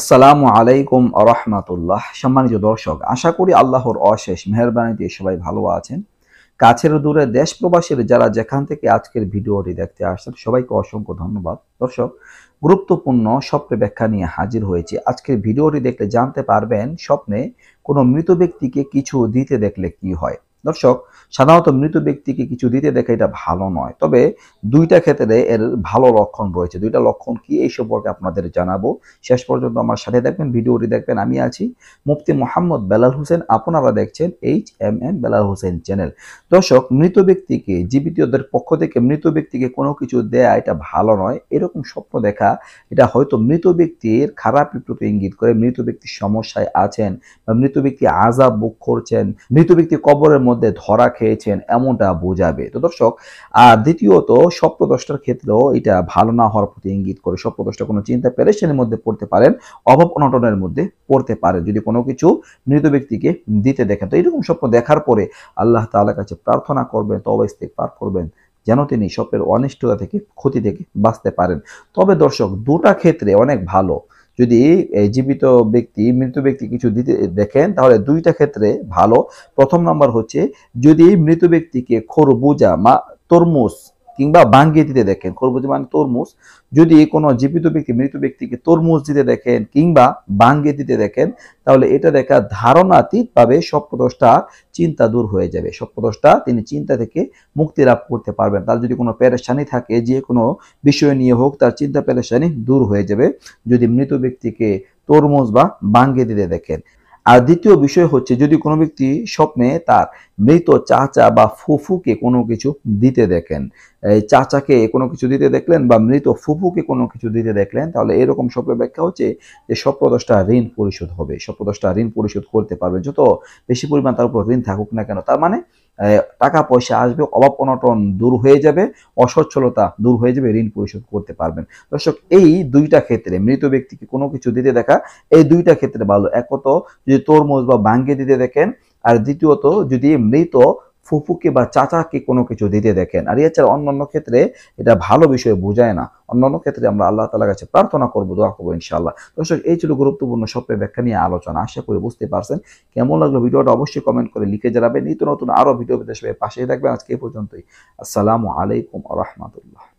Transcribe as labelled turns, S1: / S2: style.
S1: আসসালামু আলাইকুম আরহামাতুল্লাহ সম্মানিত দর্শক আশা করি আল্লাহর অশেষ মেহরবানিতে সবাই ভালো আছেন কাছের দূরে দেশ প্রবাসীর যারা যেখান থেকে আজকের ভিডিওটি দেখতে আসছেন সবাইকে অসংখ্য ধন্যবাদ দর্শক গুরুত্বপূর্ণ স্বপ্নের ব্যাখ্যা নিয়ে হাজির হয়েছে আজকের ভিডিওটি দেখলে জানতে পারবেন স্বপ্নে কোনো মৃত ব্যক্তিকে কিছু দিতে দেখলে কি হয় দর্শক সাধারণত মৃত ব্যক্তিকে কিছু দিতে দেখা এটা ভালো নয় তবে দুইটা ক্ষেত্রে এর ভালো লক্ষণ রয়েছে দুইটা লক্ষণ কি এই সম্পর্কে আপনাদের জানাবো শেষ পর্যন্ত আমার সাথে দেখবেন ভিডিওটি দেখবেন আমি আছি মুফতি মোহাম্মদ বেলাল হোসেন আপনারা দেখছেন H M M Belal Hossain channel দর্শক মৃত ব্যক্তিকে জীবিতদের পক্ষ থেকে মৃত ব্যক্তিকে কোনো কিছু দেয়া এটা ভালো নয় এরকম স্বপ্ন দেখা এটা হয়তো মৃত ব্যক্তির খারাপ ঋতুতে ইঙ্গিত করে মৃত ব্যক্তি সমস্যায় আছেন বা মৃত ব্যক্তি আজাব বুক করছেন মৃত ব্যক্তি কবরের মধ্যে ধরা খেয়েছেন এমনটা বোঝাবে তো দর্শক আর দ্বিতীয়ত স্বপ্নদ্রষ্টার ক্ষেত্রেও এটা ভালো না হওয়ার প্রতি ইঙ্গিত করে স্বপ্নদ্রষ্টা কোনো চিন্তা প্যারেশনের মধ্যে পড়তে পারেন অভাব অনটনের মধ্যে পড়তে পারেন যদি কোনো কিছু মৃত ব্যক্তিকে দিতে দেখেন তো এরকম স্বপ্ন দেখার পরে আল্লাহ তালার কাছে প্রার্থনা করবেন তবে ইস্তেক পার করবেন যেন তিনি স্বপ্নের অনিষ্টতা থেকে ক্ষতি থেকে বাঁচতে পারেন তবে দর্শক দুটা ক্ষেত্রে অনেক ভালো যদি জীবিত ব্যক্তি মৃত ব্যক্তি কিছু দিতে দেখেন তাহলে দুইটা ক্ষেত্রে ভালো প্রথম নাম্বার হচ্ছে যদি মৃত ব্যক্তিকে খরবুজা মা তরমুজ কিংবা বাঙ্গিয়ে দিতে দেখেন খরবুজ মানে তরমুজ যদি কোনো জীবিত ব্যক্তি মৃত ব্যক্তিকে তরমুজ দিতে দেখেন কিংবা বাঙ্গিয়ে দিতে দেখেন তাহলে এটা দেখা ধারণাতীতভাবে সপ্তদশটা চিন্তা দূর হয়ে যাবে সপ্তদশটা তিনি চিন্তা থেকে মুক্তি লাভ করতে পারবেন তার যদি কোনো প্যারেশানি থাকে যে কোনো বিষয় নিয়ে হোক তার চিন্তা প্যারেশানি দূর হয়ে যাবে যদি মৃত ব্যক্তিকে তরমুজ বা বাঙ্গিয়ে দিতে দেখেন আর দ্বিতীয় বিষয় হচ্ছে যদি কোনো ব্যক্তি স্বপ্নে তার মৃত চাচা বা ফুফুকে কোনো কিছু দিতে দেখেন এই চাচাকে কোনো কিছু দিতে দেখলেন বা মৃত ফুফুকে কোনো কিছু দিতে দেখলেন তাহলে এরকম স্বপ্নের ব্যাখ্যা হচ্ছে যে স্বপ্নদশটা ঋণ পরিশোধ হবে স্বপ্নদশটা ঋণ পরিশোধ করতে পারবে যত বেশি পরিমাণ তার উপর ঋণ থাকুক না কেন তার মানে টাকা পয়সা আসবে অভাব অনটন দূর হয়ে যাবে অসচ্ছলতা দূর হয়ে যাবে ঋণ পরিশোধ করতে পারবেন দর্শক এই দুইটা ক্ষেত্রে মৃত ব্যক্তিকে কোনো কিছু দিতে দেখা এই দুইটা ক্ষেত্রে ভালো একত যদি তরমুজ বা ভাঙ্গে দিতে দেখেন আর দ্বিতীয়ত যদি মৃত ফুফুকে বা চাচাকে কোনো কিছু দিতে দেখেন আর এছাড়া অন্যান্য ক্ষেত্রে এটা ভালো বিষয়ে বোঝায় না অন্যান্য ক্ষেত্রে আমরা আল্লাহ তালার কাছে প্রার্থনা করবো দোয়া করবো ইনশাআল্লাহ দর্শক এই ছিল গুরুত্বপূর্ণ স্বপ্নের ব্যাখ্যা নিয়ে আলোচনা আশা করি বুঝতে পারছেন কেমন লাগলো ভিডিওটা অবশ্যই কমেন্ট করে লিখে জানাবেন নিত্য নতুন আরও ভিডিও পেতে সবাই পাশেই থাকবেন আজকে পর্যন্তই আসসালামু আলাইকুম রহমতুল্লাহ